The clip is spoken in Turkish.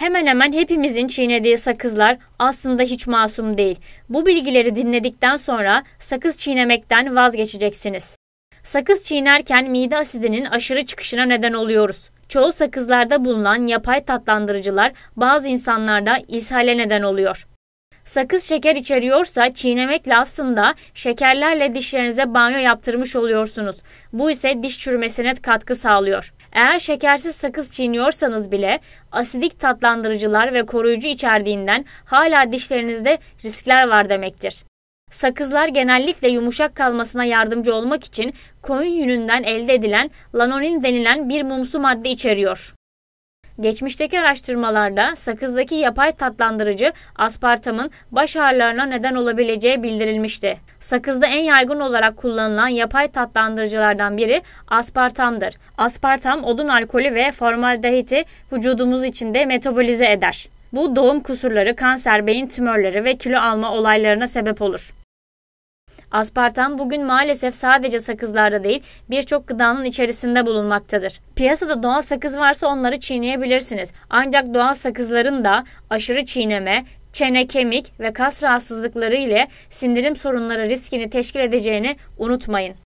Hemen hemen hepimizin çiğnediği sakızlar aslında hiç masum değil. Bu bilgileri dinledikten sonra sakız çiğnemekten vazgeçeceksiniz. Sakız çiğnerken mide asidinin aşırı çıkışına neden oluyoruz. Çoğu sakızlarda bulunan yapay tatlandırıcılar bazı insanlarda ishale neden oluyor. Sakız şeker içeriyorsa çiğnemekle aslında şekerlerle dişlerinize banyo yaptırmış oluyorsunuz. Bu ise diş çürümesine katkı sağlıyor. Eğer şekersiz sakız çiğniyorsanız bile asidik tatlandırıcılar ve koruyucu içerdiğinden hala dişlerinizde riskler var demektir. Sakızlar genellikle yumuşak kalmasına yardımcı olmak için koyun yününden elde edilen lanonin denilen bir mumsu madde içeriyor. Geçmişteki araştırmalarda sakızdaki yapay tatlandırıcı aspartamın baş ağrılarına neden olabileceği bildirilmişti. Sakızda en yaygın olarak kullanılan yapay tatlandırıcılardan biri aspartamdır. Aspartam odun alkolü ve formaldehiti vücudumuz içinde metabolize eder. Bu doğum kusurları, kanser, beyin tümörleri ve kilo alma olaylarına sebep olur. Aspartam bugün maalesef sadece sakızlarda değil birçok gıdanın içerisinde bulunmaktadır. Piyasada doğal sakız varsa onları çiğneyebilirsiniz. Ancak doğal sakızların da aşırı çiğneme, çene, kemik ve kas rahatsızlıkları ile sindirim sorunları riskini teşkil edeceğini unutmayın.